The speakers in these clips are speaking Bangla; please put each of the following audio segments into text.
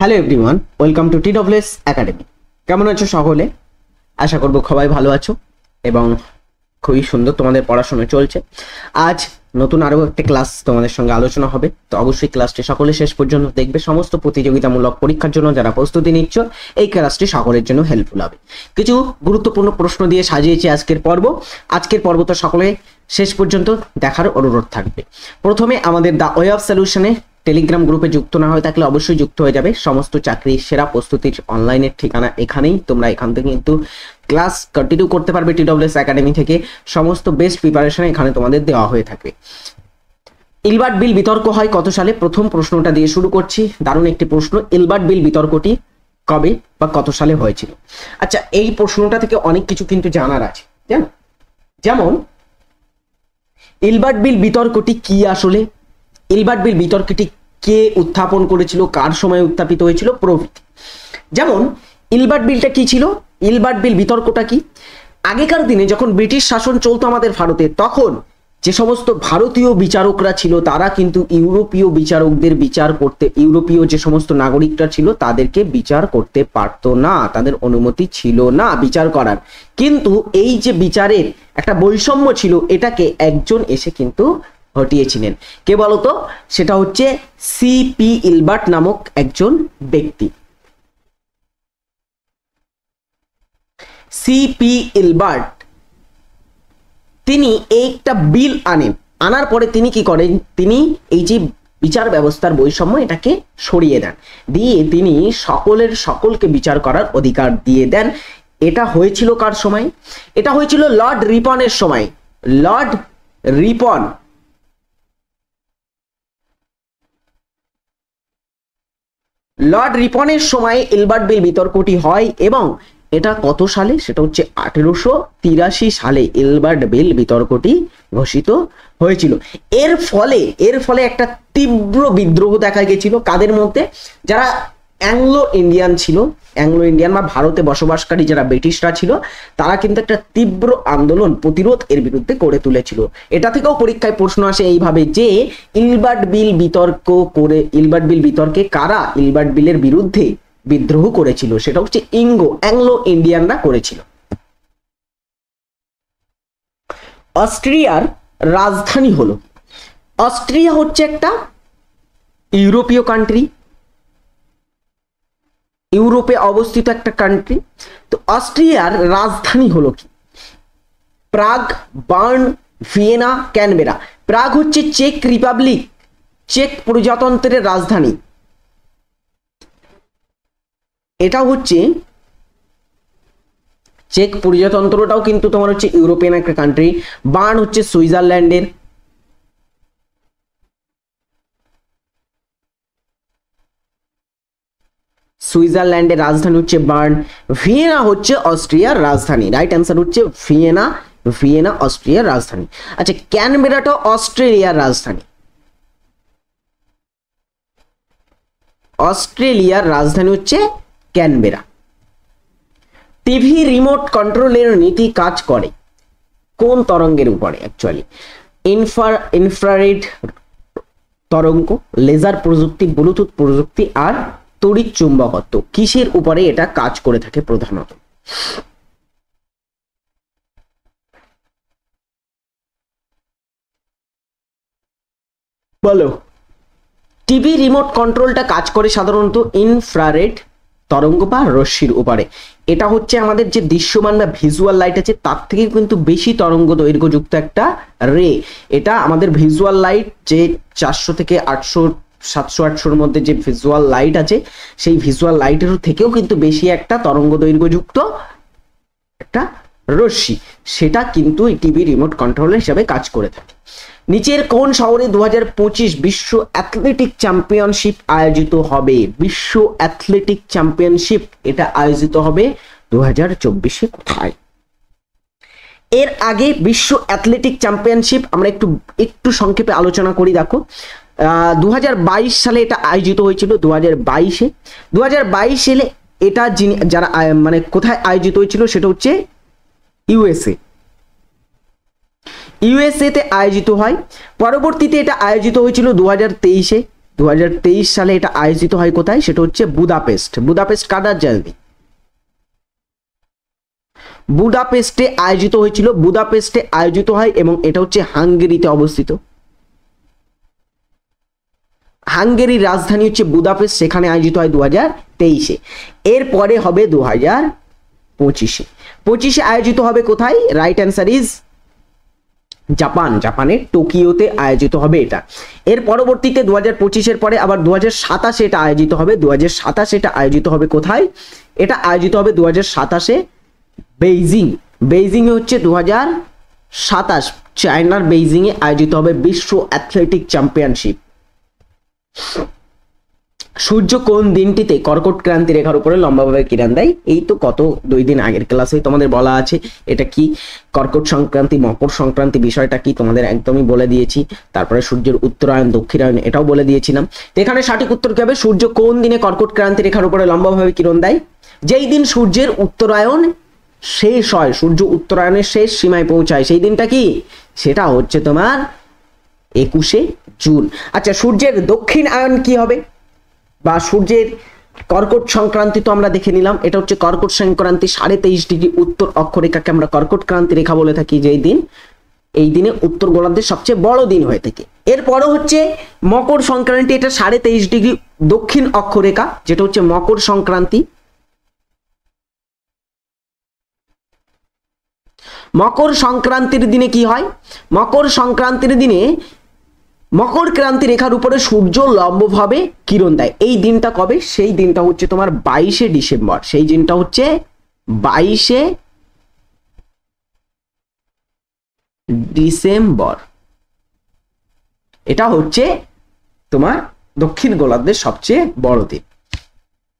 Hello everyone welcome to T WS Academy কেমন আছো সকলে আশা করবো সবাই ভালো আছো এবং খুবই সুন্দর তোমাদের পড়াশোনা চলছে আজ নতুন আরও একটা ক্লাস তোমাদের সঙ্গে আলোচনা হবে তো অবশ্যই ক্লাসটি সকলে শেষ পর্যন্ত দেখবে সমস্ত প্রতিযোগিতামূলক পরীক্ষার জন্য যারা প্রস্তুতি নিচ্ছ এই ক্লাসটি সকলের জন্য হেল্পফুল হবে কিছু গুরুত্বপূর্ণ প্রশ্ন দিয়ে সাজিয়েছি আজকের পর্ব আজকের পর্ব তো সকলে শেষ পর্যন্ত দেখার অনুরোধ থাকবে প্রথমে আমাদের দ্য ওয়ে অফ সলিউশনে টেলিগ্রাম গ্রুপে যুক্ত না হয়ে থাকলে অবশ্যই যুক্ত হয়ে যাবে সমস্ত চাকরির সেরা প্রস্তুতির অনলাইনের ঠিকানা এখানেই তোমরা এখান থেকে কিন্তু ক্লাস কন্টিনিউ করতে পারবে টিডব্লিউএস একাডেমি থেকে সমস্ত বেস্ট প্রিপারেশন এখানে তোমাদের দেওয়া হয়ে থাকবে ইলবার্ট বিল বিতর্ক হয় কত সালে প্রথম প্রশ্নটা দিয়ে শুরু করছি দারুণ একটি প্রশ্ন ইলবার্ট বিল বিতর্কটি কবে বা কত সালে হয়েছিল আচ্ছা এই প্রশ্নটা থেকে অনেক কিছু কিন্তু জানার আছে জানো যেমন ইলবার্ট বিল বিতর্কটি কি আসলে এলবার্ট বিল বিতর্কটি কে উত্থাপন করেছিল কার সময় উত্থাপিত হয়েছিল প্রভৃতি যেমন ইলবার্ট বিলটা কি ছিল ইলবার্ট বিল বিতর্কটা কি আগেকার দিনে যখন ব্রিটিশ শাসন চলতো আমাদের ভারতে তখন যে সমস্ত ভারতীয় বিচারকরা ছিল তারা কিন্তু ইউরোপীয় বিচারকদের বিচার করতে ইউরোপীয় যে সমস্ত নাগরিকরা ছিল তাদেরকে বিচার করতে পারত না তাদের অনুমতি ছিল না বিচার করার কিন্তু এই যে বিচারের একটা বৈষম্য ছিল এটাকে একজন এসে কিন্তু ঘটিয়েছিলেন কে বলতো সেটা হচ্ছে সিপি ইলবার্ট নামক একজন ব্যক্তি সিপি ইলবার্ট তিনি একটা বিল আনেন আনার পরে তিনি কি করেন তিনি এই যে বিচার ব্যবস্থার বৈষম্য এটাকে সরিয়ে দেন দিয়ে তিনি সকলের সকলকে বিচার করার অধিকার দিয়ে দেন এটা হয়েছিল কার সময় এটা হয়েছিল লর্ড রিপনের সময় লর্ড রিপন লর্ড রিপনের সময় এলবার্ট বিল বিতর্কটি হয় এবং এটা কত সালে সেটা হচ্ছে আঠেরোশো তিরাশি সালে এলবার্ট বেল বিতর্কটি ঘোষিত হয়েছিল এর ফলে এর ফলে একটা তীব্র বিদ্রোহ দেখা গেছিল কাদের মধ্যে যারা অ্যাংলো ইন্ডিয়ান ছিল অ্যাংলো ইন্ডিয়ান বা ভারতে বসবাসকারী যারা ব্রিটিশরা ছিল তারা কিন্তু একটা তীব্র আন্দোলন প্রতিরোধ এর বিরুদ্ধে গড়ে তুলেছিল এটা থেকেও পরীক্ষায় প্রশ্ন আসে এইভাবে যে ইলবার্ট বিল বিতর্ক করে ইলবার্ট বিল বিতর্কে কারা ইলবার্ট বিলের বিরুদ্ধে বিদ্রোহ করেছিল সেটা হচ্ছে ইঙ্গো অ্যাংলো ইন্ডিয়ানরা করেছিল অস্ট্রিয়ার রাজধানী হলো অস্ট্রিয়া হচ্ছে একটা ইউরোপীয় কান্ট্রি ইউরোপে অবস্থিত একটা কান্ট্রি তো অস্ট্রিয়ার রাজধানী হলো কি Prague Bern Vienna Canberra Prague হচ্ছে চেক রিপাবলিক চেক প্রজাতন্ত্রের রাজধানী এটা হচ্ছে চেক প্রজাতন্ত্রটাও কিন্তু তোমার হচ্ছে ইউরোপিয়ান একটা কান্ট্রি বার্ন হচ্ছে সুইজারল্যান্ডের সুইজারল্যান্ডের রাজধানী হচ্ছে বার্ন ভিয়েনা হচ্ছে অস্ট্রিয়ার রাজধানী রাইট অ্যান্সার হচ্ছে ভিয়েনা ভিয়েনা অস্ট্রিয়ার রাজধানী আচ্ছা ক্যানবেরাটা অস্ট্রেলিয়ার রাজধানী অস্ট্রেলিয়ার রাজধানী হচ্ছে ক্যানবেরা টিভি রিমোট কন্ট্রোলের নীতি কাজ করে কোন তরঙ্গের উপরে অ্যাকচুয়ালি ইনফার ইনফ্রারেড তরঙ্গ লেজার প্রযুক্তি ব্লুটুথ প্রযুক্তি আর তড়িৎ চুম্বকত্ব কিসের উপরে এটা কাজ করে থাকে প্রধানত বলো টিভি রিমোট কন্ট্রোলটা কাজ করে সাধারণত ইনফ্রারেড তরঙ্গ বা রশ্মির উপরে এটা হচ্ছে আমাদের যে দৃশ্যমান বা ভিজুয়াল লাইট আছে তার থেকে কিন্তু বেশি তরঙ্গ দৈর্ঘ্যযুক্ত একটা রে এটা আমাদের ভিজুয়াল লাইট যে চারশো থেকে আটশো সাতশো আটশোর মধ্যে যে ভিজুয়াল লাইট আছে সেই ভিজুয়াল লাইটের থেকেও কিন্তু বেশি একটা তরঙ্গ দৈর্ঘ্যযুক্ত একটা রশ্মি সেটা কিন্তু টিভি রিমোট কন্ট্রোল হিসাবে কাজ করে থাকে নিচের কোন শহরে দু বিশ্ব অ্যাথলেটিক চ্যাম্পিয়নশিপ আয়োজিত হবে বিশ্ব অ্যাথলেটিক চ্যাম্পিয়নশিপ এটা আয়োজিত হবে দু হাজার চব্বিশে কোথায় এর আগে বিশ্ব অ্যাথলেটিক চ্যাম্পিয়নশিপ আমরা একটু একটু সংক্ষেপে আলোচনা করি দেখো দু সালে এটা আয়োজিত হয়েছিল দু হাজার বাইশে দু হাজার বাইশ সালে এটা যিনি যারা মানে কোথায় আয়োজিত হয়েছিল সেটা হচ্ছে ইউএসএ ইউএসএতে আয়োজিত হয় পরবর্তীতে এটা আয়োজিত হয়েছিল দু হাজার তেইশে দু হাজার তেইশ সালে এটা আয়োজিত হয় কোথায় সেটা হচ্ছে বুদাপেস্ট বুদাপেস্ট কাদার জার্নি বুদাপেস্টে আয়োজিত হয়েছিল বুদাপেস্টে আয়োজিত হয় এবং এটা হচ্ছে হাঙ্গেরিতে অবস্থিত হাঙ্গেরির রাজধানী হচ্ছে বুদাপেস সেখানে আয়োজিত হয় দু হাজার তেইশে এরপরে হবে দু হাজার পঁচিশে পঁচিশে আয়োজিত হবে কোথায় রাইট অ্যান্সার ইজ জাপান জাপানের টোকিওতে আয়োজিত হবে এটা এর পরবর্তীতে দু হাজার পঁচিশের পরে আবার দু হাজার সাতাশে এটা আয়োজিত হবে দু হাজার সাতাশে এটা আয়োজিত হবে কোথায় এটা আয়োজিত হবে দু হাজার সাতাশে বেইজিং বেইজিং হচ্ছে দু হাজার সাতাশ চায়নার বেইজিংয়ে আয়োজিত হবে বিশ্ব অ্যাথলেটিক চ্যাম্পিয়নশিপ সূর্য কোন দিনটিতে কর্কট ক্রান্তি রেখার উপরে লম্বাভাবে কিরণ দেয় এই তো কত দুই দিন আগের ক্লাসেই তোমাদের বলা আছে এটা কি কর্কট সংক্রান্তি মকর সংক্রান্তি বিষয়টা কি তোমাদের একদমই বলে দিয়েছি তারপরে সূর্যের উত্তরায়ণ দক্ষিণায়ণ এটাও বলে দিয়েছিলাম এখানে সঠিক উত্তর কি হবে সূর্য কোন দিনে কর্কট ক্রান্তি রেখার উপরে লম্বাভাবে কিরণ দেয় যেই দিন সূর্যের উত্তরায়ণ শেষ হয় সূর্য উত্তরায়ণের শেষ সীমায় পৌঁছায় সেই দিনটা কি সেটা হচ্ছে তোমার একুশে জুন আচ্ছা সূর্যের দক্ষিণ আয়ন কি হবে বা সূর্যের কর্কট সংক্রান্তি তো আমরা দেখে নিলাম এটা হচ্ছে কর্কট সংক্রান্তি সাড়ে তেইশ ডিগ্রি উত্তর অক্ষরেখাকে আমরা কর্কট ক্রান্তি রেখা বলে থাকি যেই দিন এই দিনে উত্তর গোলার্ধের সবচেয়ে বড় দিন হয়ে থাকে এরপরও হচ্ছে মকর সংক্রান্তি এটা সাড়ে তেইশ ডিগ্রি দক্ষিণ অক্ষরেখা যেটা হচ্ছে মকর সংক্রান্তি মকর সংক্রান্তির দিনে কি হয় মকর সংক্রান্তির দিনে মকর ক্রান্তি রেখার উপরে সূর্য লম্বভাবে কিরণ দেয় এই দিনটা কবে সেই দিনটা হচ্ছে তোমার বাইশে ডিসেম্বর সেই দিনটা হচ্ছে বাইশে ডিসেম্বর এটা হচ্ছে তোমার দক্ষিণ গোলার্ধের সবচেয়ে বড় দিন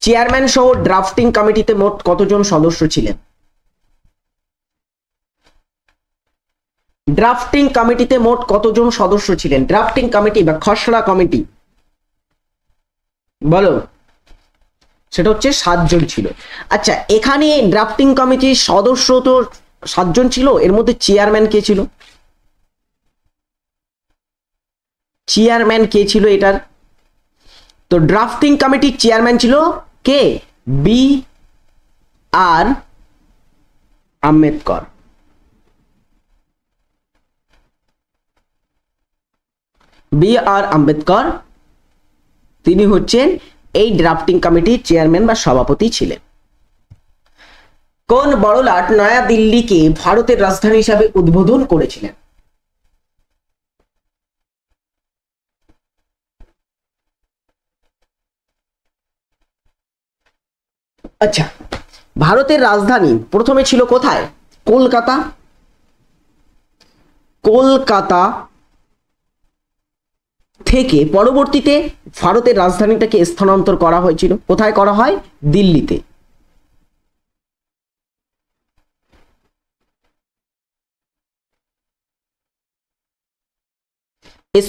চেয়ারম্যান সহ ড্রাফটিং কমিটিতে মোট কতজন সদস্য ছিলেন ড্রাফটিং কমিটিতে মোট কতজন সদস্য ছিলেন ড্রাফটিং কমিটি বা খসড়া কমিটি বলো সেটা হচ্ছে সাতজন ছিল আচ্ছা এখানে ড্রাফটিং কমিটির সদস্য তো সাতজন ছিল এর মধ্যে চেয়ারম্যান কে ছিল চেয়ারম্যান কে ছিল এটার তো ড্রাফটিং কমিটির চেয়ারম্যান ছিল কে B R Ambedkar B R Ambedkar তিনি হচ্ছেন এই ড্রাফটিং কমিটির চেয়ারম্যান বা সভাপতি ছিলেন কোন বড়লাট নয়াদিল্লিকে ভারতের রাজধানী হিসাবে উদ্বোধন করেছিলেন আচ্ছা ভারতের রাজধানী প্রথমে ছিল কোথায় কলকাতা কলকাতা থেকে পরবর্তীতে ভারতের রাজধানীটাকে স্থানান্তর করা হয়েছিল কোথায় করা হয় দিল্লিতে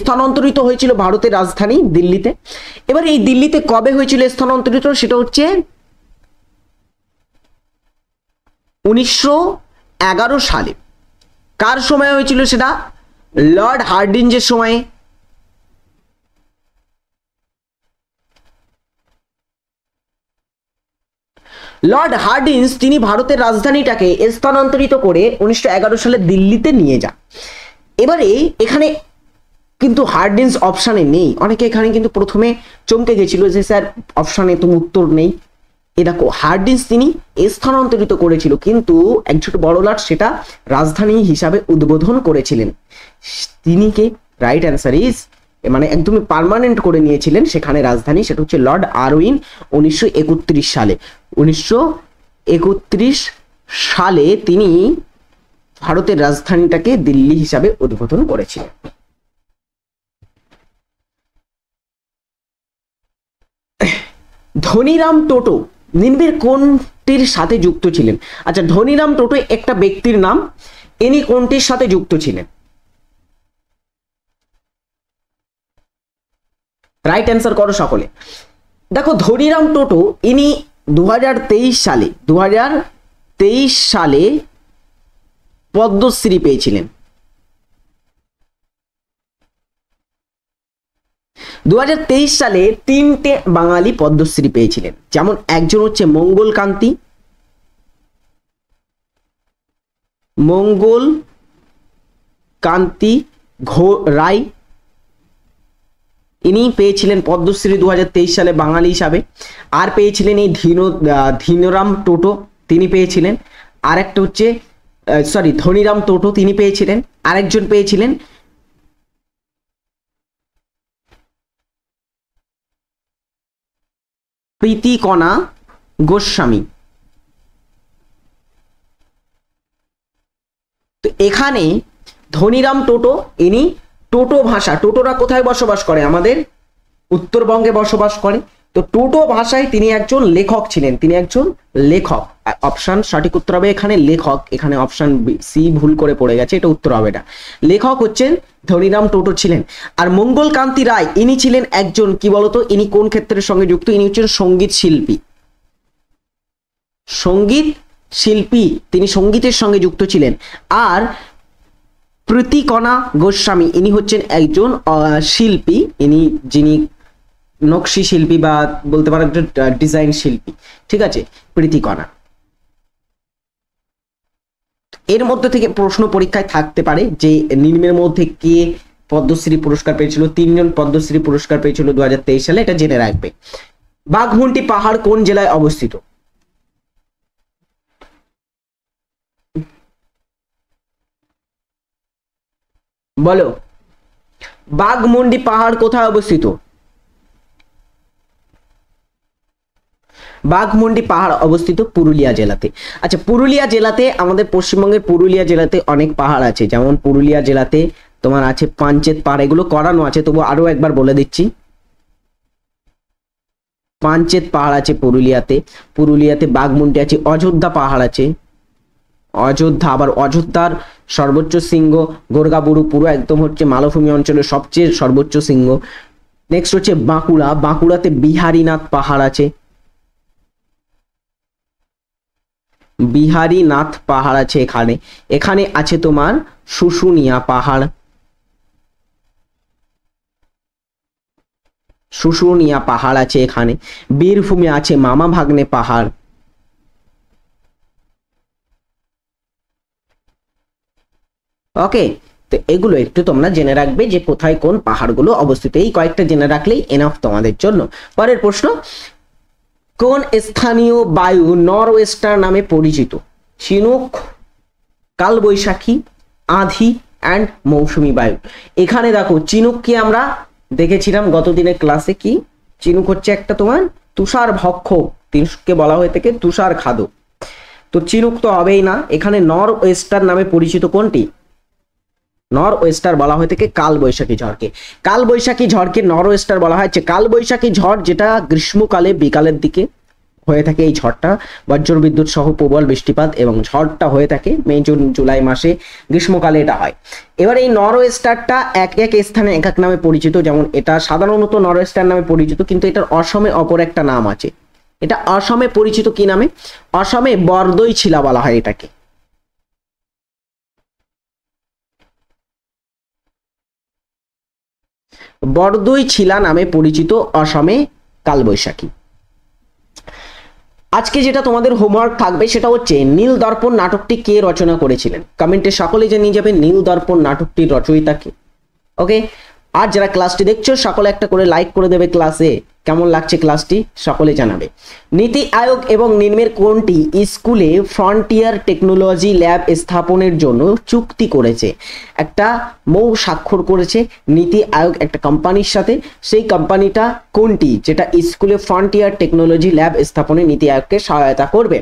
স্থানান্তরিত হয়েছিল ভারতের রাজধানী দিল্লিতে এবার এই দিল্লিতে কবে হয়েছিল স্থানান্তরিত সেটা হচ্ছে উনিশশো সালে কার সময় হয়েছিল সেটা লর্ড হার্ডিঞ্জের সময়ে লর্ড হার্ডিন্স তিনি ভারতের রাজধানীটাকে স্থানান্তরিত করে উনিশশো সালে দিল্লিতে নিয়ে যান এবারে এখানে কিন্তু হার্ডিন্স অপশানে নেই অনেকে এখানে কিন্তু প্রথমে চমকে গেছিল যে স্যার অপশানে তো উত্তর নেই এ দেখো হার্ডিন্স তিনি স্থানান্তরিত করেছিল কিন্তু ছোট বড় লাট সেটা রাজধানী হিসাবে উদ্বোধন করেছিলেন তিনি কে রাইট অ্যান্সার ইজ মানে একদমই পারমানেন্ট করে নিয়েছিলেন সেখানে রাজধানী সেটা হচ্ছে লর্ড আরউইন উনিশশো সালে উনিশশো সালে তিনি ভারতের রাজধানীটাকে দিল্লি হিসাবে উদ্বোধন করেছিলেন ধনিরাম টোটো নির্বির কোনটির সাথে যুক্ত ছিলেন আচ্ছা ধনিরাম টোটো একটা ব্যক্তির নাম ইনি কোনটির সাথে যুক্ত ছিলেন রাইট অ্যান্সার করো সকলে দেখো ধনিরাম টোটো ইনি দু সালে দু সালে পদ্মশ্রী পেয়েছিলেন দু সালে তিনটে বাঙালি পদ্মশ্রী পেয়েছিলেন যেমন একজন হচ্ছে মঙ্গল কান্তি মঙ্গল কান্তি ঘো রায় ইনি পেয়েছিলেন পদ্মশ্রী দু সালে বাঙালি হিসাবে আর পেয়েছিলেন এই ধীন ধীনরাম টোটো তিনি পেয়েছিলেন আর একটা হচ্ছে সরি ধনিরাম টোটো তিনি পেয়েছিলেন আরেকজন পেয়েছিলেন প্রীতিকণা গোস্বামী তো এখানে ধনিরাম টোটো ইনি টোটো ভাষা টোটোরা কোথায় বসবাস করে আমাদের উত্তরবঙ্গে বসবাস করে তো টোটো ভাষায় তিনি একজন লেখক ছিলেন তিনি একজন লেখক অপশান সঠিক উত্তর হবে এখানে লেখক এখানে অপশান সি ভুল করে পড়ে গেছে এটা উত্তর হবে এটা লেখক হচ্ছেন ধনিরাম টোটো ছিলেন আর মঙ্গল কান্তি রায় ইনি ছিলেন একজন কি বলতো ইনি কোন ক্ষেত্রের সঙ্গে যুক্ত ইনি হচ্ছেন সঙ্গীত শিল্পী সঙ্গীত শিল্পী তিনি সঙ্গীতের সঙ্গে যুক্ত ছিলেন আর প্রীতিকণা গোস্বামী ইনি হচ্ছেন একজন শিল্পী ইনি যিনি নকশি শিল্পী বা বলতে পারেন ডিজাইন শিল্পী ঠিক আছে প্রীতিকণা এর মধ্যে থেকে প্রশ্ন পরীক্ষায় থাকতে পারে যে নিম্নের মধ্যে কে পদ্মশ্রী পুরস্কার পেয়েছিল তিনজন পদ্মশ্রী পুরস্কার পেয়েছিল দু সালে এটা জেনে রাখবে বাঘমুন্টি পাহাড় কোন জেলায় অবস্থিত বলো বাঘমুন্ডি পাহাড় কোথায় অবস্থিত বাঘমুন্ডি পাহাড় অবস্থিত পুরুলিয়া জেলাতে আচ্ছা পুরুলিয়া জেলাতে আমাদের পশ্চিমবঙ্গের পুরুলিয়া জেলাতে অনেক পাহাড় আছে যেমন পুরুলিয়া জেলাতে তোমার আছে পাঞ্চেত পাহাড় এগুলো করানো আছে তবু আরও একবার বলে দিচ্ছি পাঞ্চেত পাহাড় আছে পুরুলিয়াতে পুরুলিয়াতে বাঘমুন্ডি আছে অযোধ্যা পাহাড় আছে অযোধ্যা আবার অযোধ্যার সর্বোচ্চ সিংহ গোর্গাবুরু পুরো একদম হচ্ছে মালভূমি অঞ্চলের সবচেয়ে সর্বোচ্চ সিংহ নেক্সট হচ্ছে বাঁকুড়া বাঁকুড়াতে বিহারীনাথ পাহাড় আছে বিহারীনাথ পাহাড় আছে এখানে এখানে আছে তোমার শুশুনিয়া পাহাড় শুশুনিয়া পাহাড় আছে এখানে বীরভূমে আছে মামা ভাগ্নে পাহাড় ওকে তো এগুলো একটু তোমরা জেনে রাখবে যে কোথায় কোন পাহাড়গুলো অবস্থিত এই কয়েকটা জেনে রাখলেই এনাফ তোমাদের জন্য পরের প্রশ্ন কোন স্থানীয় বায়ু নরওয়েস্টার নামে পরিচিত চিনুক কালবৈশাখী আধি অ্যান্ড মৌসুমি বায়ু এখানে দেখো চিনুককে আমরা দেখেছিলাম গতদিনের ক্লাসে কি চিনুক হচ্ছে একটা তোমার তুষার ভক্ষ তিনকে বলা হয়ে থাকে তুষার খাদ তো চিনুক তো হবেই না এখানে নর ওয়েস্টার নামে পরিচিত কোনটি নর ওয়েস্টার বলা হয়ে থাকে কালবৈশাখী ঝড়কে কালবৈশাখী ঝড়কে নর ওয়েস্টার বলা হয় যে কালবৈশাখী ঝড় যেটা গ্রীষ্মকালে বিকালের দিকে হয়ে থাকে এই ঝড়টা বজ্র বিদ্যুৎ সহ প্রবল বৃষ্টিপাত এবং ঝড়টা হয়ে থাকে মে জুন জুলাই মাসে গ্রীষ্মকালে এটা হয় এবার এই নর ওয়েস্টারটা এক এক স্থানে এক এক নামে পরিচিত যেমন এটা সাধারণত নর ওয়েস্টার নামে পরিচিত কিন্তু এটার অসমে অপর একটা নাম আছে এটা অসমে পরিচিত কি নামে অসমে বরদই ছিলা বলা হয় এটাকে বড়দই ছিলা নামে পরিচিত অসমে কালবৈশাখী আজকে যেটা তোমাদের হোমওয়ার্ক থাকবে সেটা হচ্ছে নীল দর্পণ নাটকটি কে রচনা করেছিলেন কমেন্টে সকলে জানিয়ে যাবে নীল দর্পণ নাটকটির রচয়িতা কে ওকে আর যারা ক্লাসটি দেখছো সকলে একটা করে লাইক করে দেবে ক্লাসে কেমন লাগছে ক্লাসটি সকলে জানাবে নীতি আয়োগ এবং নিম্নের কোনটি স্কুলে ফ্রন্টিয়ার টেকনোলজি ল্যাব স্থাপনের জন্য চুক্তি করেছে একটা মৌ স্বাক্ষর করেছে নীতি আয়োগ একটা কোম্পানির সাথে সেই কোম্পানিটা কোনটি যেটা স্কুলে ফ্রন্টিয়ার টেকনোলজি ল্যাব স্থাপনে নীতি আয়োগকে সহায়তা করবে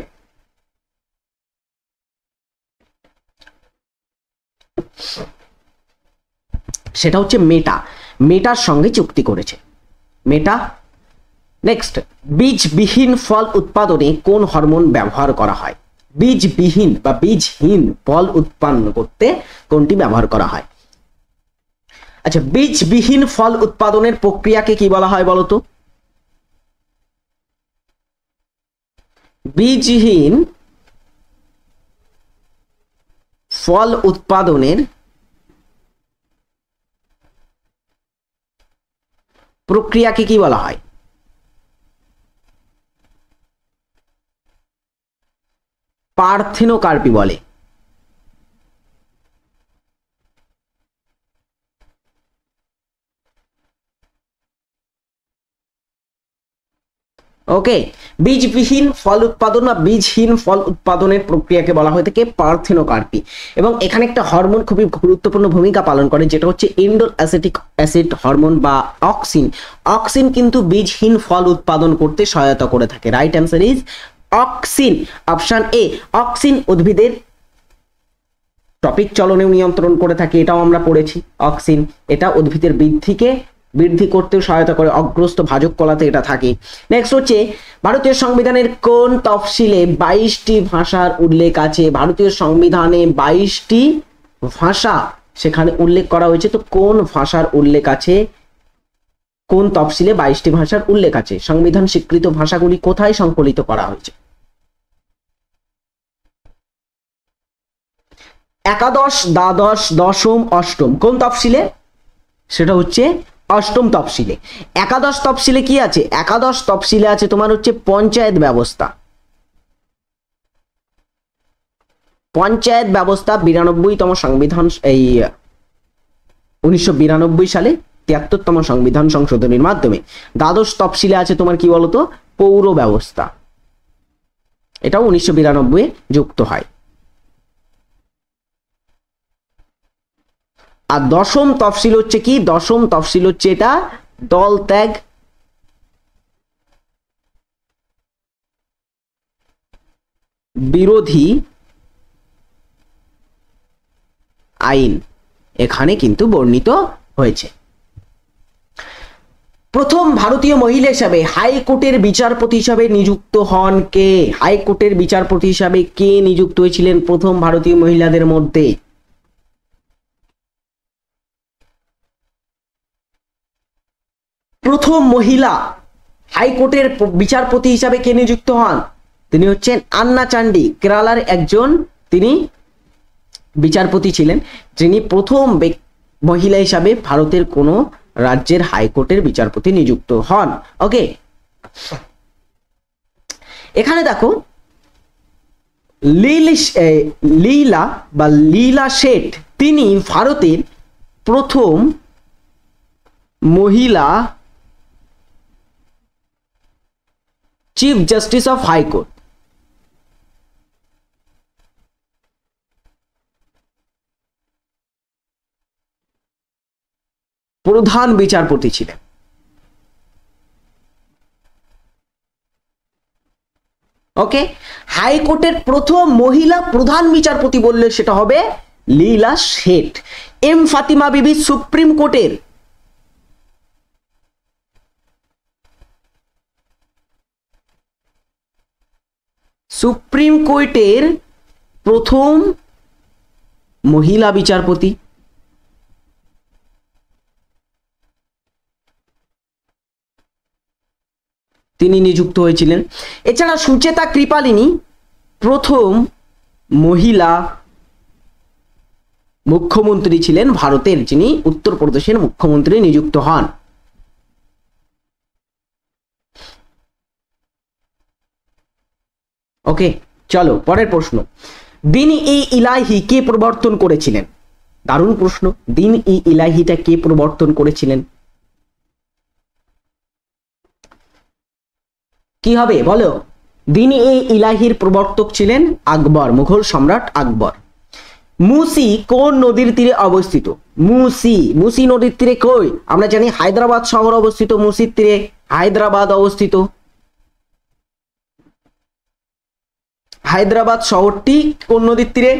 you. সেটা হচ্ছে মেটা মেটার সঙ্গে চুক্তি করেছে মেটা নেক্সট বীজবিহীন ফল উৎপাদনে কোন হরমোন ব্যবহার করা হয় বীজবিহীন বা বীজহীন ফল উৎপন্ন করতে কোনটি ব্যবহার করা হয় আচ্ছা বীজবিহীন ফল উৎপাদনের প্রক্রিয়াকে কি বলা হয় বলতো বীজহীন ফল উৎপাদনের প্রক্রিয়াকে কি বলা হয় পার্থেনোকার্পি বলে ওকে বীজবিহীন ফল উৎপাদন বা বীজহীন ফল উৎপাদনের প্রক্রিয়াকে বলা হয়ে থাকে পার্থিনোকার্পি এবং এখানে একটা হরমোন খুবই গুরুত্বপূর্ণ ভূমিকা পালন করে যেটা হচ্ছে ইন্ডোর অ্যাসিটিক অ্যাসিড হরমোন বা অক্সিন অক্সিন কিন্তু বীজহীন ফল উৎপাদন করতে সহায়তা করে থাকে right answer is auxin option A auxin উদ্ভিদের টপিক চলনেও নিয়ন্ত্রণ করে থাকে এটাও আমরা পড়েছি অক্সিন এটা উদ্ভিদের বৃদ্ধিকে বৃদ্ধি করতেও সহায়তা করে অগ্রস্ত ভাজক কলাতে এটা থাকে নেক্সট হচ্ছে ভারতীয় সংবিধানের কোন তফসিলে বাইশটি ভাষার উল্লেখ আছে ভারতীয় সংবিধানে বাইশটি ভাষা সেখানে উল্লেখ করা হয়েছে তো কোন ভাষার উল্লেখ আছে কোন তফসিলে বাইশটি ভাষার উল্লেখ আছে সংবিধান স্বীকৃত ভাষাগুলি কোথায় সংকলিত করা হয়েছে একাদশ দ্বাদশ দশম অষ্টম কোন তফসিলে সেটা হচ্ছে অষ্টম তফসিলে একাদশ তফসিলে কি আছে একাদশ তফসিলে আছে তোমার হচ্ছে পঞ্চায়েত ব্যবস্থা পঞ্চায়েত ব্যবস্থা বিরানব্বই তম সংবিধান এই উনিশশো সালে তিয়াত্তরতম সংবিধান সংশোধনীর মাধ্যমে দ্বাদশ তফসিলে আছে তোমার কি বলতো পৌর ব্যবস্থা এটাও উনিশশো যুক্ত হয় আর দশম তফসিল হচ্ছে কি দশম তফসিল হচ্ছে এটা দল ত্যাগ বিরোধী আইন এখানে কিন্তু বর্ণিত হয়েছে প্রথম ভারতীয় মহিলা হিসাবে হাইকোর্টের বিচারপতি হিসাবে নিযুক্ত হন কে হাইকোর্টের বিচারপতি হিসাবে কে নিযুক্ত হয়েছিলেন প্রথম ভারতীয় মহিলাদের মধ্যে প্রথম মহিলা হাইকোর্টের বিচারপতি হিসাবে কে নিযুক্ত হন তিনি হচ্ছেন আন্না চান্ডি কেরালার একজন তিনি বিচারপতি ছিলেন যিনি প্রথম মহিলা হিসাবে ভারতের কোনো রাজ্যের হাইকোর্টের বিচারপতি নিযুক্ত হন ওকে এখানে দেখো লীলা বা লীলা শেঠ তিনি ভারতের প্রথম মহিলা চিফ জাস্টিস অফ হাইকোর্ট প্রধান বিচারপতি ছিলেন ওকে হাইকোর্টের প্রথম মহিলা প্রধান বিচারপতি বললে সেটা হবে লীলা শেঠ এম ফাতিমা বিবি সুপ্রিম কোর্টের সুপ্রিম কোর্টের প্রথম মহিলা বিচারপতি তিনি নিযুক্ত হয়েছিলেন এছাড়া সুচেতা কৃপালিনী প্রথম মহিলা মুখ্যমন্ত্রী ছিলেন ভারতের যিনি উত্তরপ্রদেশের মুখ্যমন্ত্রী নিযুক্ত হন ওকে চলো পরের প্রশ্ন দিন ই ইলাহি কে প্রবর্তন করেছিলেন দারুণ প্রশ্ন দিন ই ইলাহিটা কে প্রবর্তন করেছিলেন কি হবে বলো দিন এ ইলাহির প্রবর্তক ছিলেন আকবর মুঘল সম্রাট আকবর মুসি কোন নদীর তীরে অবস্থিত মুসি মুসি নদীর তীরে কই আমরা জানি হায়দ্রাবাদ শহর অবস্থিত মুসির তীরে হায়দ্রাবাদ অবস্থিত হায়দ্রাবাদ শহরটি কোন নদীর তীরে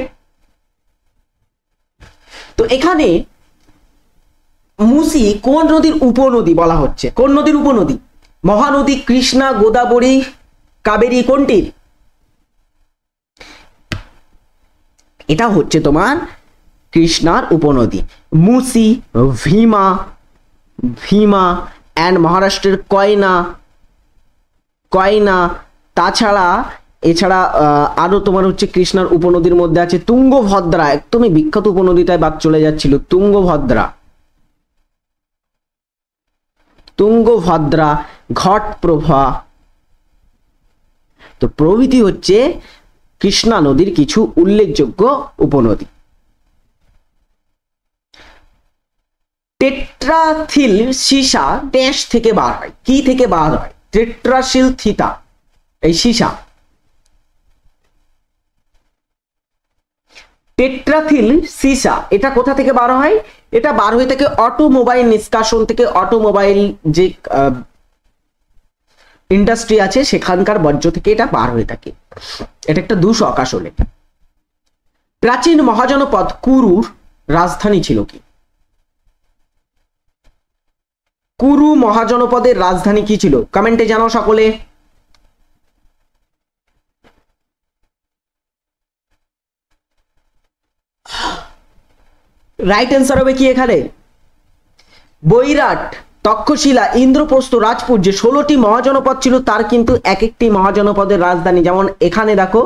তো এখানে মুসি কোন নদীর উপনদী বলা হচ্ছে কোন নদীর উপনদী মহানদী কৃষ্ণা গোদাবরী কাবেরী কোনটির এটা হচ্ছে তোমার কৃষ্ণার উপনদী মুসি ভীমা ভীমা অ্যান্ড মহারাষ্ট্রের কয়না কয়না তাছাড়া এছাড়া আরও তোমার হচ্ছে কৃষ্ণার উপনদীর মধ্যে আছে তুঙ্গভদ্রা একদমই বিখ্যাত উপনদীটায় বাদ চলে যাচ্ছিল তুঙ্গভদ্রা তুঙ্গভদ্রা ঘটপ্রভা তো প্রভৃতি হচ্ছে কৃষ্ণা নদীর কিছু উল্লেখযোগ্য উপনদী টেট্রাথিল সীসা দেশ থেকে বার হয় কি থেকে বার হয় টেট্রাশিল থিতা এই সীসা টেট্রাথিল সিসা এটা কোথা থেকে বার হয় এটা বার হয়ে থাকে অটোমোবাইল নিষ্কাশন থেকে অটোমোবাইল যে ইন্ডাস্ট্রি আছে সেখানকার বর্জ্য থেকে এটা বার হয়ে থাকে এটা একটা দূষক আসলে প্রাচীন মহাজনপদ কুরুর রাজধানী ছিল কি কুরু মহাজনপদের রাজধানী কি ছিল কমেন্টে জানাও সকলে রাইট অ্যান্সার হবে কি এখানে বৈরাট তক্ষশিলা ইন্দ্রপ্রস্থ রাজপুর যে ষোলোটি মহাজনপদ ছিল তার কিন্তু এক একটি মহাজনপদের রাজধানী যেমন এখানে দেখো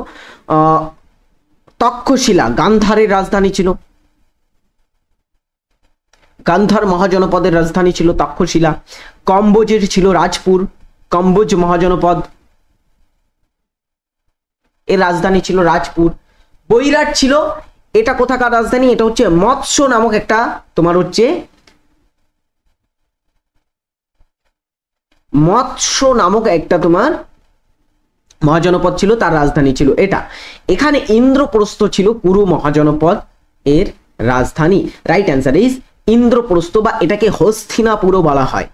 তক্ষশিলা গান্ধারের রাজধানী ছিল গান্ধার মহাজনপদের রাজধানী ছিল তক্ষশিলা কম্বোজের ছিল রাজপুর কম্বোজ মহাজনপদ এর রাজধানী ছিল রাজপুর বৈরাট ছিল এটা কোথাকার রাজধানী এটা হচ্ছে মৎস্য নামক একটা তোমার হচ্ছে মৎস্য নামক একটা তোমার মহাজনপদ ছিল তার রাজধানী ছিল এটা এখানে ইন্দ্রপ্রস্থ ছিল কুরু মহাজনপদ এর রাজধানী রাইট অ্যান্সার ইজ ইন্দ্রপ্রস্থ বা এটাকে হস্তিনাপুরও বলা হয়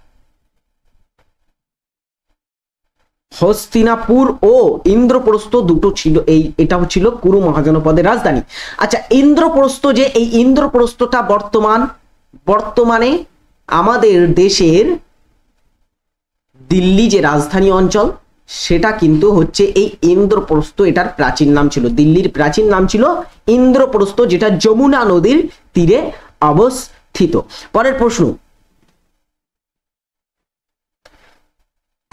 হস্তিনাপুর ও ইন্দ্রপ্রস্থ দুটো ছিল এই এটা ছিল কুরু মহাজনপদের রাজধানী আচ্ছা ইন্দ্রপ্রস্থ যে এই ইন্দ্রপ্রস্থটা বর্তমান বর্তমানে আমাদের দেশের দিল্লি যে রাজধানী অঞ্চল সেটা কিন্তু হচ্ছে এই ইন্দ্রপ্রস্থ এটার প্রাচীন নাম ছিল দিল্লির প্রাচীন নাম ছিল ইন্দ্রপ্রস্থ যেটা যমুনা নদীর তীরে অবস্থিত পরের প্রশ্ন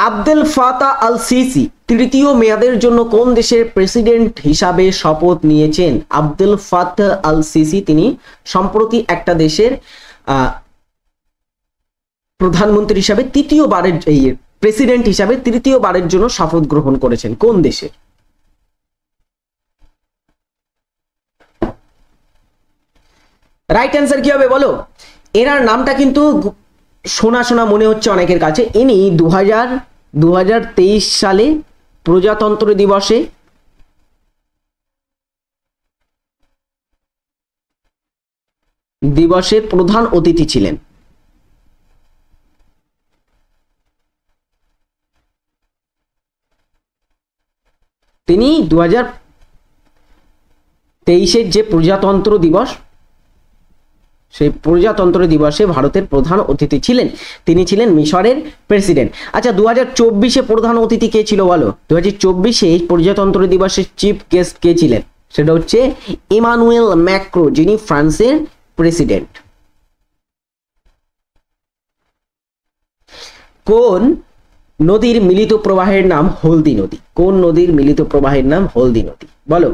আব্দুল ফাতা আল সিসি তৃতীয় মেয়াদের জন্য কোন দেশের প্রেসিডেন্ট হিসাবে শপথ নিয়েছেন আব্দুল ফাত আল সিসি তিনি সম্প্রতি একটা দেশের প্রধানমন্ত্রী হিসাবে তৃতীয়বারের এই প্রেসিডেন্ট হিসাবে তৃতীয়বারের জন্য শপথ গ্রহণ করেছেন কোন দেশের রাইট অ্যান্সার কি হবে বলো এনার নামটা কিন্তু শোনা শোনা মনে হচ্ছে অনেকের কাছে ইনি দু হাজার সালে প্রজাতন্ত্র দিবসে দিবসের প্রধান অতিথি ছিলেন তিনি দু হাজার তেইশের যে প্রজাতন্ত্র দিবস সেই প্রজাতন্ত্র দিবসে ভারতের প্রধান অতিথি ছিলেন তিনি ছিলেন মিশরের প্রেসিডেন্ট আচ্ছা দু হাজার চব্বিশে প্রধান অতিথি কে ছিল বলো দু হাজার চব্বিশে প্রজাতন্ত্র দিবসের চিফ গেস্ট কে ছিলেন সেটা হচ্ছে ইমানুয়েল ম্যাক্রো যিনি ফ্রান্সের প্রেসিডেন্ট কোন নদীর মিলিত প্রবাহের নাম হলদি নদী কোন নদীর মিলিত প্রবাহের নাম হলদি নদী বলো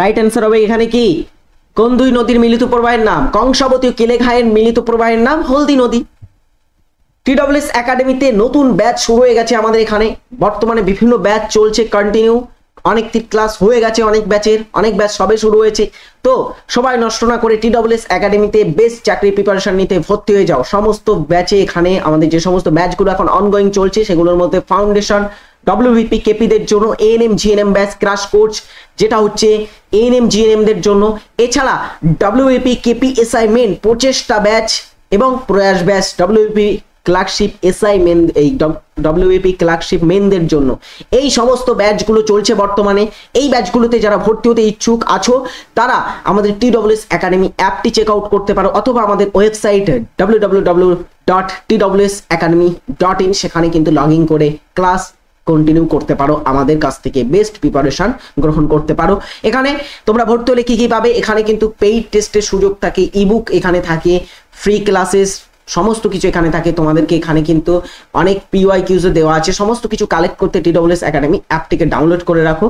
রাইট অ্যান্সার হবে এখানে কি কোন দুই নদীর মিলিত প্রবাহের নাম কংসাবতী ও মিলিত প্রবাহের নাম হলদি নদী টিডব্লিউএস একাডেমিতে নতুন ব্যাচ শুরু হয়ে গেছে আমাদের এখানে বর্তমানে বিভিন্ন ব্যাচ চলছে কন্টিনিউ অনেক ক্লাস হয়ে গেছে অনেক ব্যাচের অনেক ব্যাচ সবে শুরু হয়েছে তো সবাই নষ্ট না করে টিডব্লিউএস একাডেমিতে বেস্ট চাকরি প্রিপারেশন নিতে ভর্তি হয়ে যাও সমস্ত ব্যাচে এখানে আমাদের যে সমস্ত ব্যাচগুলো এখন অনগোয়িং চলছে সেগুলোর মধ্যে ফাউন্ডেশন ডব্লিউবিপি কেপিদের জন্য ANM GNM batch crash course যেটা হচ্ছে এএনএম জিএনএমদের জন্য এছাড়া ডব্লিউবিপি কেপি মেন প্রচেষ্টা ব্যাচ এবং প্রয়াস batch WP clerkship SI main এই ডব্লিউপি ক্লার্কশিপ মেনদের জন্য এই সমস্ত ব্যাচগুলো চলছে বর্তমানে এই ব্যাচগুলোতে যারা ভর্তি হতে ইচ্ছুক আছো তারা আমাদের টি ডব্লিউএস একাডেমি অ্যাপটি চেক আউট করতে পারো অথবা আমাদের website W dot T WS Academy dot in সেখানে কিন্তু লগ ইন করে ক্লাস কন্টিনিউ করতে পারো আমাদের কাছ থেকে বেস্ট প্রিপারেশান গ্রহণ করতে পারো এখানে তোমরা ভর্তি হলে কী কী পাবে এখানে কিন্তু পেইড টেস্টের সুযোগ থাকে ইবুক এখানে থাকে ফ্রি ক্লাসেস সমস্ত কিছু এখানে থাকে তোমাদেরকে এখানে কিন্তু অনেক পিওয়াই কিউজও দেওয়া আছে সমস্ত কিছু কালেক্ট করতে টিডব্লিউএস একাডেমি অ্যাপটিকে ডাউনলোড করে রাখো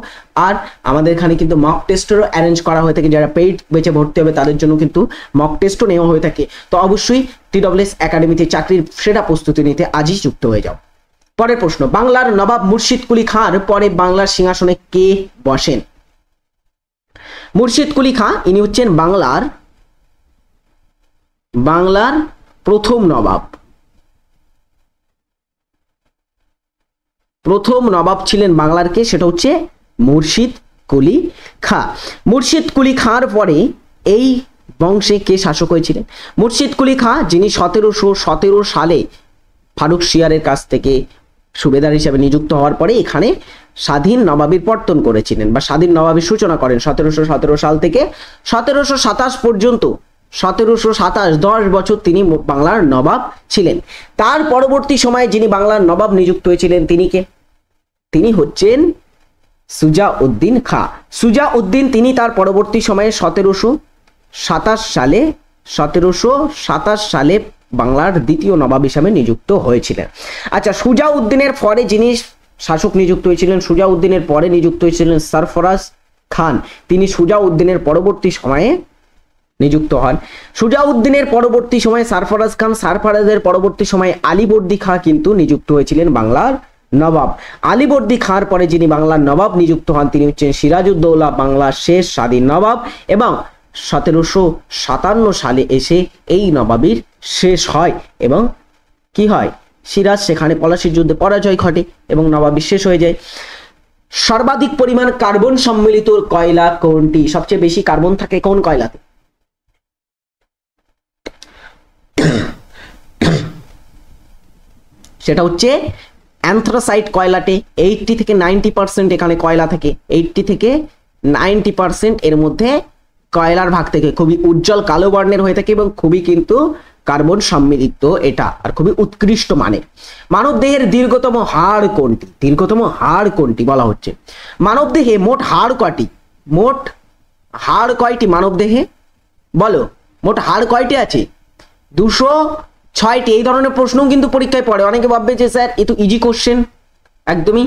আর আমাদের এখানে কিন্তু মক টেস্টেরও অ্যারেঞ্জ করা হয়ে থাকে যারা পেইড বেঁচে ভর্তি হবে তাদের জন্য কিন্তু মক টেস্টও নেওয়া হয়ে থাকে তো অবশ্যই টিডব্লিউএস একাডেমিতে চাকরির সেরা প্রস্তুতি নিতে আজই যুক্ত হয়ে যাও পরের প্রশ্ন বাংলার নবাব মুর্শিদ কুলি খাঁর পরে বাংলার সিংহাসনে কে বসেন মুর্শিদ কুলি খাঁ ইনি হচ্ছেন বাংলার বাংলার প্রথম নবাব প্রথম নবাব ছিলেন বাংলার কে সেটা হচ্ছে মুর্শিদ কুলি খাঁ মুর্শিদ কুলি খাঁর পরে এই বংশে কে শাসক হয়েছিলেন মুর্শিদ কুলি খাঁ যিনি সতেরোশো সতেরো সালে ফারুক শিয়ারের কাছ থেকে সুবেদার হিসেবে নিযুক্ত হওয়ার পরে এখানে স্বাধীন নবাবের পর্তন করেছিলেন বা স্বাধীন নবাবের সূচনা করেন সতেরোশো সতেরো সাল থেকে সতেরোশো সাতাশ পর্যন্ত সতেরোশো সাতাশ দশ বছর তিনি বাংলার নবাব ছিলেন তার পরবর্তী সময়ে যিনি বাংলার নবাব নিযুক্ত হয়েছিলেন তিনি কে তিনি হচ্ছেন সুজা উদ্দিন খা সুজা উদ্দিন তিনি তার পরবর্তী সময়ে সতেরোশো সাতাশ সালে সতেরোশো সাতাশ সালে বাংলার দ্বিতীয় নবাব হিসাবে নিযুক্ত হয়েছিলেন আচ্ছা সুজা উদ্দিনের পরে যিনি শাসক নিযুক্ত হয়েছিলেন সুজা উদ্দিনের পরে নিযুক্ত হয়েছিলেন সরফরাজ খান তিনি সুজা উদ্দিনের পরবর্তী সময়ে নিযুক্ত হন সুজাউদ্দিনের পরবর্তী সময়ে সারফরাজ খান সারফরাজের পরবর্তী সময়ে আলীবর্দী খাঁ কিন্তু নিযুক্ত হয়েছিলেন বাংলার নবাব আলীবর্দী খাঁর পরে যিনি বাংলার নবাব নিযুক্ত হন তিনি হচ্ছেন সিরাজউদ্দৌলা বাংলার শেষ স্বাধীন নবাব এবং সতেরোশো সাতান্ন সালে এসে এই নবাবির শেষ হয় এবং কি হয় সিরাজ সেখানে পলাশির যুদ্ধে পরাজয় ঘটে এবং নবাবি শেষ হয়ে যায় সর্বাধিক পরিমাণ কার্বন সম্মিলিত কয়লা কোনটি সবচেয়ে বেশি কার্বন থাকে কোন কয়লাতে সেটা হচ্ছে অ্যান্থ্রাসাইট কয়লাটে এইটটি থেকে নাইনটি পার্সেন্ট এখানে কয়লা থাকে এইটটি থেকে নাইনটি পার্সেন্ট এর মধ্যে কয়লার ভাগ থেকে খুবই উজ্জ্বল কালো বর্ণের হয়ে থাকে এবং খুবই কিন্তু কার্বন সম্মিলিত এটা আর খুবই উৎকৃষ্ট মানের মানব দেহের দীর্ঘতম হাড় কোনটি দীর্ঘতম হাড় কোনটি বলা হচ্ছে মানব দেহে মোট হাড় কয়টি মোট হাড় কয়টি মানব দেহে বলো মোট হাড় কয়টি আছে দুশো ছয়টি এই ধরনের প্রশ্নও কিন্তু পরীক্ষায় পড়ে অনেকে ভাববে যে স্যার এ তো ইজি কোশ্চেন একদমই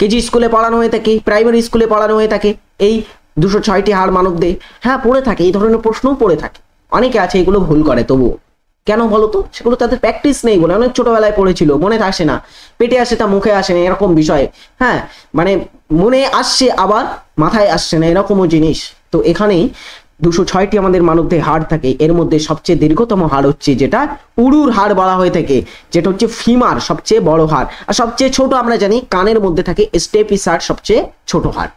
কেজি স্কুলে পড়ানো হয়ে থাকে প্রাইমারি স্কুলে পড়ানো হয়ে থাকে এই দুশো ছয়টি হাড় মানব দেহ হ্যাঁ পড়ে থাকে এই ধরনের প্রশ্নও পড়ে থাকে অনেকে আছে এগুলো ভুল করে তবুও কেন বলো তো সেগুলো তাদের প্র্যাকটিস নেই বলে অনেক ছোটবেলায় পড়েছিল মনে আসে না পেটে আসে তা মুখে আসে না এরকম বিষয়ে হ্যাঁ মানে মনে আসছে আবার মাথায় আসছে না এরকমও জিনিস তো এখানেই দুশো ছয়টি আমাদের মানুষদের হাড় থাকে এর মধ্যে সবচেয়ে দীর্ঘতম হাড় হচ্ছে যেটা উড়ুর হাড় বলা হয়ে থাকে যেটা হচ্ছে ফিমার সবচেয়ে বড় হাড় আর সবচেয়ে ছোট আমরা জানি কানের মধ্যে থাকে স্টেপিস হাড় সবচেয়ে ছোট হাড়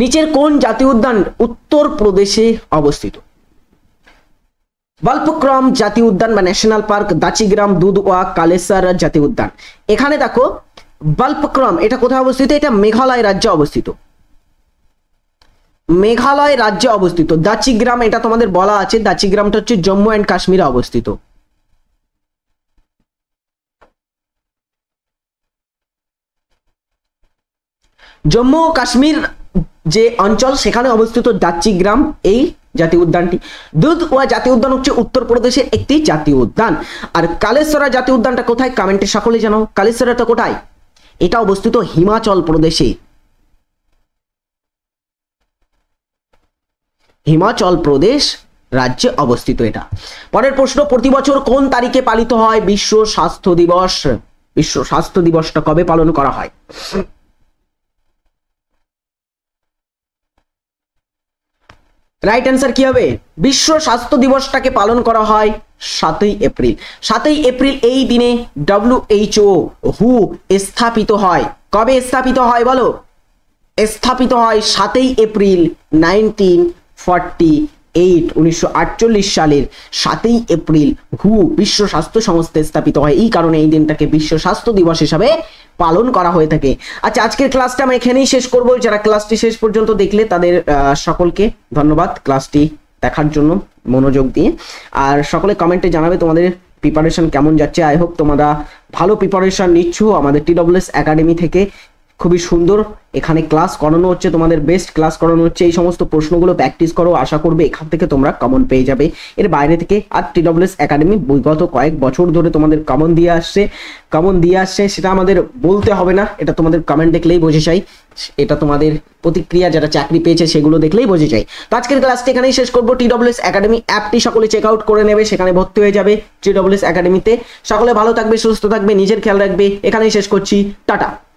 নিচের কোন জাতীয় উদ্যান উত্তর প্রদেশে অবস্থিত বল্পক্রম জাতীয় উদ্যান বা ন্যাশনাল পার্ক দাচিগ্রাম দুধওয়া কালেসার জাতীয় উদ্যান এখানে দেখো বল্পক্রম এটা কোথায় অবস্থিত এটা মেঘালয় রাজ্যে অবস্থিত মেঘালয় রাজ্যে অবস্থিত দাচিগ্রাম এটা তোমাদের বলা আছে দাচিগ্রামটা হচ্ছে জম্মু অ্যান্ড কাশ্মীরে অবস্থিত জম্মু ও কাশ্মীর যে অঞ্চল সেখানে অবস্থিত ডাচি গ্রাম এই জাতীয় উদ্যানটি দুধওয়া জাতীয় উদ্যান হচ্ছে উত্তরপ্রদেশের একটি জাতীয় উদ্যান আর কালেশ্বরা জাতীয় উদ্যানটা কোথায় কমেন্টে সকলে জানাও কালেশ্বরাটা কোথায় এটা অবস্থিত হিমাচল প্রদেশে হিমাচল প্রদেশ রাজ্যে অবস্থিত এটা পরের প্রশ্ন প্রতি বছর কোন তারিখে পালিত হয় বিশ্ব স্বাস্থ্য দিবস বিশ্ব স্বাস্থ্য দিবসটা কবে পালন করা হয় রাইট অ্যান্সার কি হবে বিশ্ব স্বাস্থ্য দিবসটাকে পালন করা হয় সাতই এপ্রিল সাতই এপ্রিল এই দিনে ডাব্লিউএইচও হু স্থাপিত হয় কবে স্থাপিত হয় বলো স্থাপিত হয় সাতই এপ্রিল নাইনটিন ফর্টি এইট উনিশশো সালের সাতই এপ্রিল হু বিশ্ব স্বাস্থ্য সংস্থা স্থাপিত হয় এই কারণে এই দিনটাকে বিশ্ব স্বাস্থ্য দিবস হিসাবে পালন করা হয়ে থাকে আচ্ছা আজকের ক্লাসটা আমি এখানেই শেষ করব যারা ক্লাসটি শেষ পর্যন্ত দেখলে তাদের সকলকে ধন্যবাদ ক্লাসটি দেখার জন্য মনোযোগ দিয়ে আর সকলে কমেন্টে জানাবে তোমাদের প্রিপারেশন কেমন যাচ্ছে আই হোক তোমরা ভালো প্রিপারেশন নিচ্ছ আমাদের টিডব্লিউএস একাডেমি থেকে খুবই সুন্দর এখানে ক্লাস করানো হচ্ছে তোমাদের বেস্ট ক্লাস করানো হচ্ছে এই সমস্ত প্রশ্নগুলো প্র্যাকটিস করো আশা করবে এখান থেকে তোমরা কমন পেয়ে যাবে এর বাইরে থেকে আর টিডব্লিউএস একাডেমি বিগত কয়েক বছর ধরে তোমাদের কমন দিয়ে আসছে কমন দিয়ে আসছে সেটা আমাদের বলতে হবে না এটা তোমাদের কমেন্ট দেখলেই বোঝে চাই এটা তোমাদের প্রতিক্রিয়া যারা চাকরি পেয়েছে সেগুলো দেখলেই বোঝে যায় তো আজকের ক্লাসটি এখানেই শেষ করবো টিডব্লিউএস একাডেমি অ্যাপটি সকলে চেক আউট করে নেবে সেখানে ভর্তি হয়ে যাবে টিডব্লিউএস একাডেমিতে সকলে ভালো থাকবে সুস্থ থাকবে নিজের খেয়াল রাখবে এখানেই শেষ করছি টাটা